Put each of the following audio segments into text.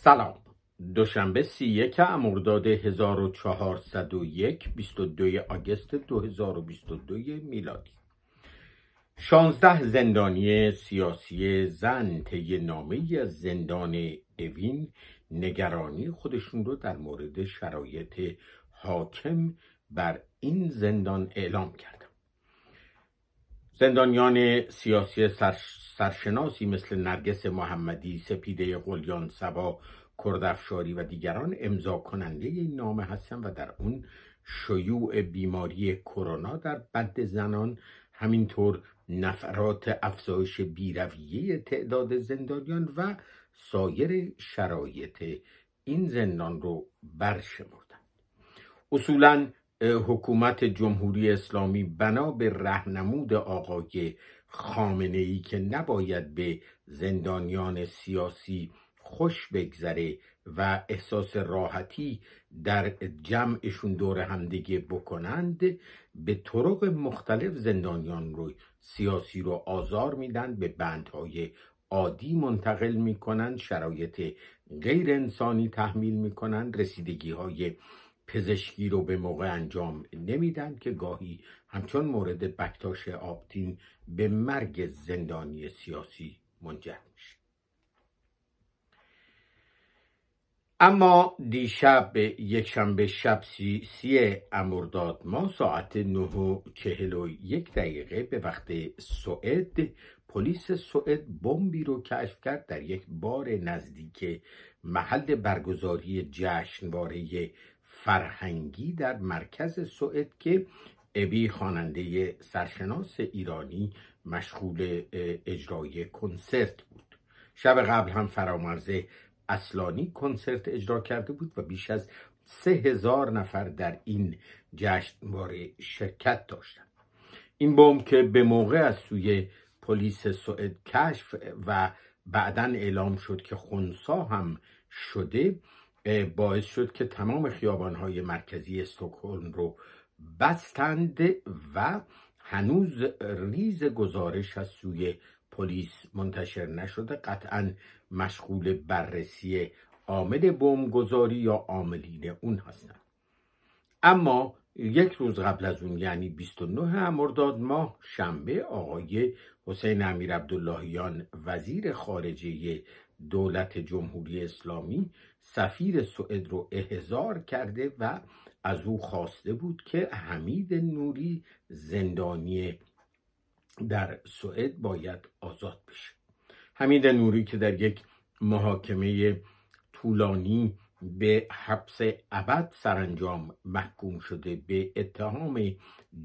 سلام دوشنبه 31 مرداد 1401 22 آگست 2022 میلادی 16 زندانی سیاسی زن طی نامه از زندان اوین نگرانی خودشون رو در مورد شرایط حاکم بر این زندان اعلام کرد زندانیان سیاسی سرشناسی مثل نرگس محمدی، سپیده قلیان سبا، کردافشاری و دیگران امضا کننده این نامه هستند و در اون شیوع بیماری کرونا در بد زنان همینطور نفرات افزایش بیرویه تعداد زندانیان و سایر شرایط این زندان رو برشمردند اصولاً حکومت جمهوری اسلامی بنا به رهنمود آقای خامنه ای که نباید به زندانیان سیاسی خوش بگذره و احساس راحتی در جمعشون دور همدیگه بکنند به طرق مختلف زندانیان رو سیاسی رو آزار میدن به بندهای عادی منتقل میکنن شرایط غیر انسانی تحمیل میکنن رسیدگی های پزشکی رو به موقع انجام نمیدن که گاهی همچون مورد بکتاش آبتین به مرگ زندانی سیاسی منجر میشه اما دیشب یک شنبه شب سی, سی امرداد ما ساعت نه و چهل و یک دقیقه به وقت سوئد پلیس سوئد بمبی رو کشف کرد در یک بار نزدیک محل برگزاری جشنواره فرهنگی در مرکز سوئد که ابی خواننده سرشناس ایرانی مشغول اجرای کنسرت بود شب قبل هم فرامرز اصلانی کنسرت اجرا کرده بود و بیش از سه هزار نفر در این جشنواره شرکت داشتند این بمب که به موقع از سوی پلیس سوئد کشف و بعدا اعلام شد که خونسا هم شده باعث شد که تمام خیابانهای مرکزی استکهلم رو بستند و هنوز ریز گزارش از سوی پلیس منتشر نشده قطعا مشغول بررسی عامل بمبگذاری یا عاملین اون هستند اما یک روز قبل از اون یعنی 29 مرداد ماه شنبه آقای حسین امیر عبداللهیان وزیر خارجه دولت جمهوری اسلامی سفیر سوئد رو احضار کرده و از او خواسته بود که حمید نوری زندانی در سوئد باید آزاد بشه حمید نوری که در یک محاکمه طولانی به حبس ابد سرانجام محکوم شده به اتهام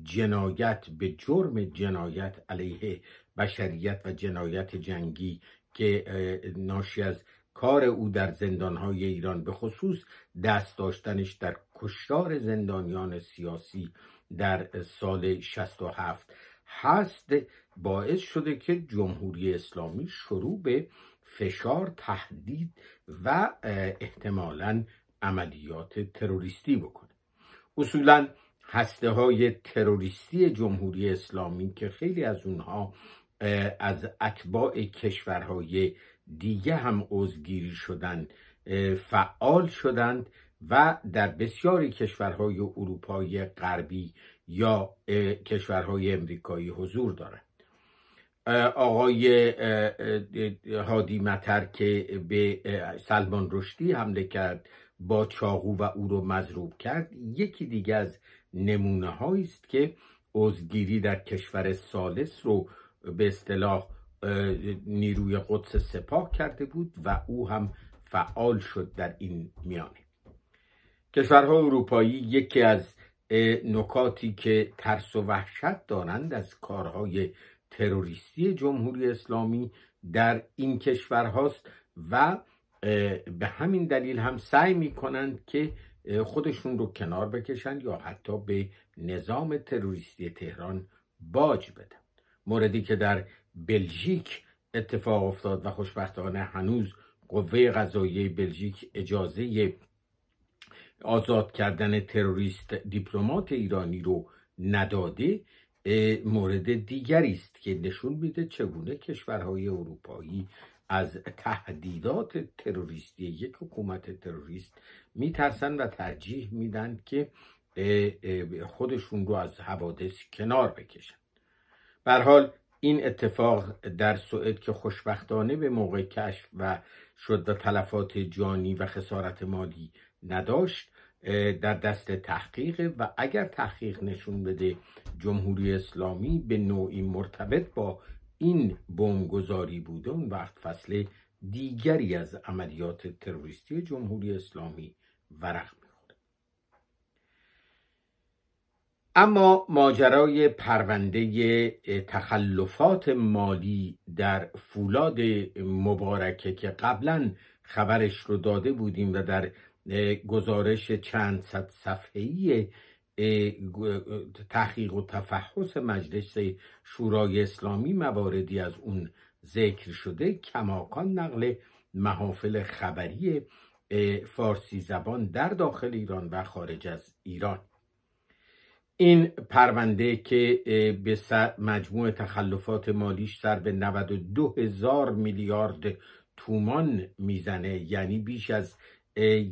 جنایت به جرم جنایت علیه بشریت و جنایت جنگی که ناشی از کار او در زندانهای ایران به خصوص دست داشتنش در کشتار زندانیان سیاسی در سال 67 هست باعث شده که جمهوری اسلامی شروع به فشار تهدید و احتمالا عملیات تروریستی بکنه اصولا هسته های تروریستی جمهوری اسلامی که خیلی از اونها از اتباع کشورهای دیگه هم عضوگیری شدند فعال شدند و در بسیاری کشورهای اروپای غربی یا کشورهای امریکایی حضور دارند آقای هادی متر که به سلمان رشدی حمله کرد با چاقو و او رو مضروب کرد یکی دیگه از نمونه است که عضوگیری در کشور سالس رو به اصطلاح نیروی قدس سپاه کرده بود و او هم فعال شد در این میانه کشورهای اروپایی یکی از نکاتی که ترس و وحشت دارند از کارهای تروریستی جمهوری اسلامی در این کشورهاست و به همین دلیل هم سعی می کنند که خودشون رو کنار بکشند یا حتی به نظام تروریستی تهران باج بدن موردی که در بلژیک اتفاق افتاد و خوشبختانه هنوز قوه قضایی بلژیک اجازه آزاد کردن تروریست دیپلمات ایرانی رو نداده مورد دیگری است که نشون میده چگونه کشورهای اروپایی از تهدیدات تروریستی یک حکومت تروریست میترسن و ترجیح میدن که خودشون رو از حوادث کنار بکشن بر حال این اتفاق در سوئد که خوشبختانه به موقع کشف و شد و تلفات جانی و خسارت مالی نداشت در دست تحقیق و اگر تحقیق نشون بده جمهوری اسلامی به نوعی مرتبط با این بمبگذاری بوده اون وقت فصل دیگری از عملیات تروریستی جمهوری اسلامی ورق اما ماجرای پرونده تخلفات مالی در فولاد مبارکه که قبلا خبرش رو داده بودیم و در گزارش چند صد صفحه‌ای تحقیق و تفحص مجلس شورای اسلامی مواردی از اون ذکر شده کماکان نقل محافل خبری فارسی زبان در داخل ایران و خارج از ایران این پرونده که به مجموع تخلفات مالیش سر به 92 هزار میلیارد تومان میزنه یعنی بیش از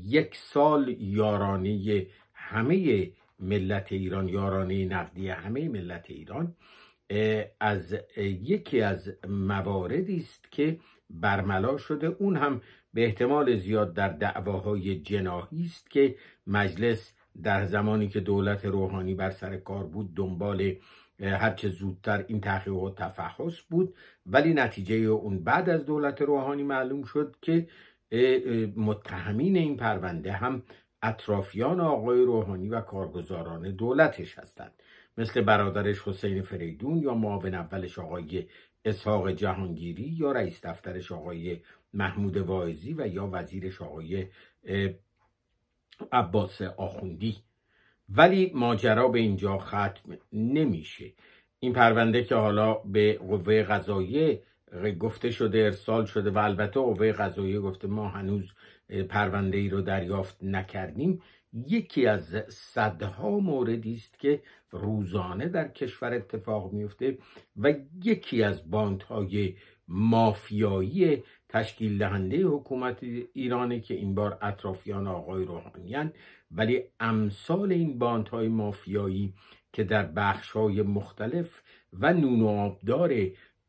یک سال یارانه همه ملت ایران یارانه نقدی همه ملت ایران از یکی از مواردی است که برملا شده اون هم به احتمال زیاد در دعواهای جناهی است که مجلس در زمانی که دولت روحانی بر سر کار بود دنبال هرچه زودتر این تحقیق و تفحص بود ولی نتیجه اون بعد از دولت روحانی معلوم شد که متهمین این پرونده هم اطرافیان آقای روحانی و کارگزاران دولتش هستند مثل برادرش حسین فریدون یا معاون اولش آقای اسحاق جهانگیری یا رئیس دفترش آقای محمود واعظی و یا وزیرش آقای عباس آخوندی ولی ماجرا به اینجا ختم نمیشه این پرونده که حالا به قوه قضاییه گفته شده ارسال شده و البته قوه قضاییه گفته ما هنوز پرونده ای رو دریافت نکردیم یکی از صدها موردی است که روزانه در کشور اتفاق میفته و یکی از باندهای مافیایی تشکیل دهنده حکومت ایرانه که این بار اطرافیان آقای روحانیان ولی امثال این باندهای مافیایی که در بخش های مختلف و نون و آبدار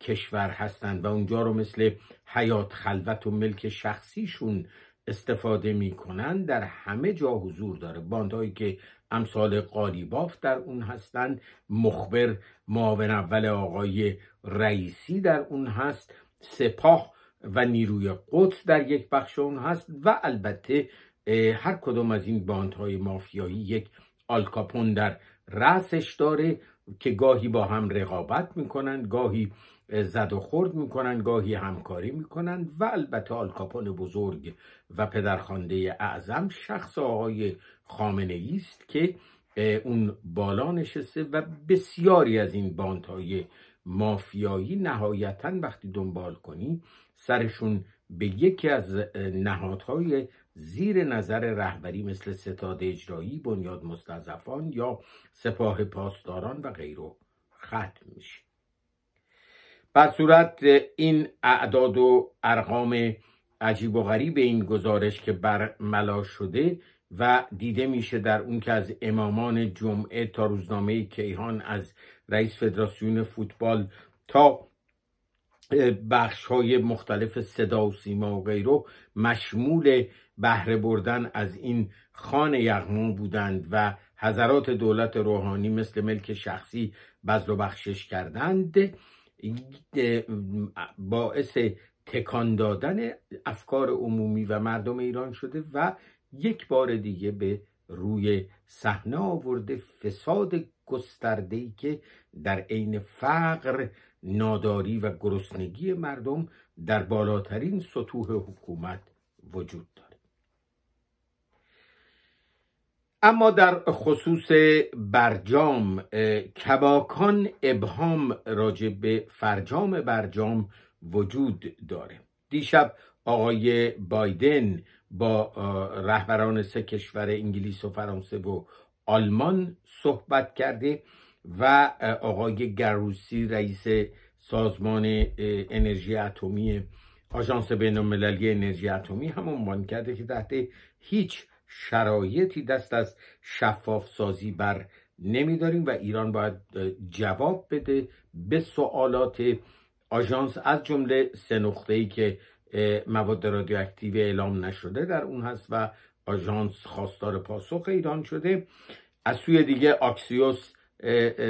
کشور هستند و اونجا رو مثل حیات خلوت و ملک شخصیشون استفاده میکنن در همه جا حضور داره باندهایی که امثال قالیباف در اون هستند مخبر معاون اول آقای رئیسی در اون هست سپاه و نیروی قدس در یک بخش اون هست و البته هر کدام از این باندهای مافیایی یک آلکاپون در رأسش داره که گاهی با هم رقابت میکنند گاهی زد و خورد میکنند گاهی همکاری میکنند و البته آلکاپون بزرگ و پدرخوانده اعظم شخص آقای خامنه است که اون بالا نشسته و بسیاری از این باندهای مافیایی نهایتا وقتی دنبال کنی سرشون به یکی از نهادهای زیر نظر رهبری مثل ستاد اجرایی بنیاد مستضعفان یا سپاه پاسداران و غیره ختم میشه به صورت این اعداد و ارقام عجیب و غریب این گزارش که برملا شده و دیده میشه در اون که از امامان جمعه تا روزنامه کیهان از رئیس فدراسیون فوتبال تا بخش های مختلف صدا و سیما و غیره مشمول بهره بردن از این خان یغمو بودند و حضرات دولت روحانی مثل ملک شخصی بذل و بخشش کردند باعث تکان دادن افکار عمومی و مردم ایران شده و یک بار دیگه به روی صحنه آورده فساد گسترده ای که در عین فقر ناداری و گرسنگی مردم در بالاترین سطوح حکومت وجود داره اما در خصوص برجام کباکان ابهام راجع به فرجام برجام وجود داره دیشب آقای بایدن با رهبران سه کشور انگلیس و فرانسه و آلمان صحبت کرده و آقای گروسی رئیس سازمان انرژی اتمی آژانس بینالمللی انرژی اتمی هم عنوان کرده که تحت هیچ شرایطی دست از شفاف سازی بر نمیداریم و ایران باید جواب بده به سوالات آژانس از جمله سه نقطه ای که مواد رادیواکتیو اعلام نشده در اون هست و آژانس خواستار پاسخ ایران شده از سوی دیگه آکسیوس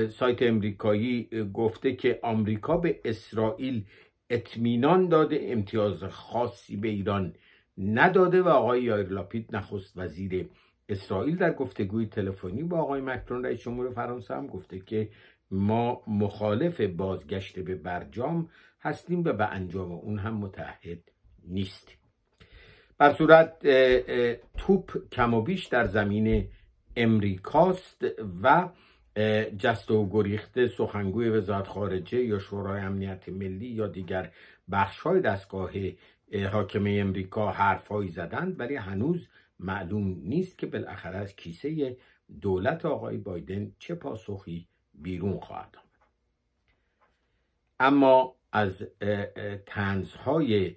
سایت امریکایی گفته که آمریکا به اسرائیل اطمینان داده امتیاز خاصی به ایران نداده و آقای یایر لاپید نخست وزیر اسرائیل در گفتگوی تلفنی با آقای مکرون رئیس جمهور فرانسه هم گفته که ما مخالف بازگشت به برجام هستیم و به انجام اون هم متحد نیستیم بر صورت توپ کم و بیش در زمین امریکاست و جست و گریخته سخنگوی وزارت خارجه یا شورای امنیت ملی یا دیگر بخش های دستگاه حاکمه امریکا حرفهایی زدند ولی هنوز معلوم نیست که بالاخره از کیسه دولت آقای بایدن چه پاسخی بیرون خواهد آمد اما از تنزهای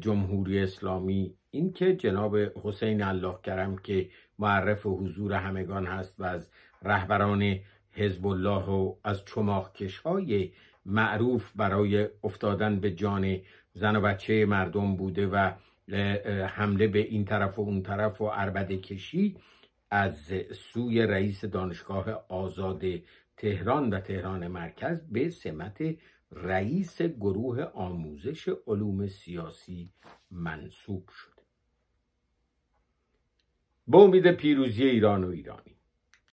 جمهوری اسلامی اینکه جناب حسین الله کرم که معرف حضور همگان هست و از رهبران حزب الله و از چماخ های معروف برای افتادن به جان زن و بچه مردم بوده و حمله به این طرف و اون طرف و عربده کشی از سوی رئیس دانشگاه آزاد تهران و تهران مرکز به سمت رئیس گروه آموزش علوم سیاسی منصوب شده به امید پیروزی ایران و ایرانی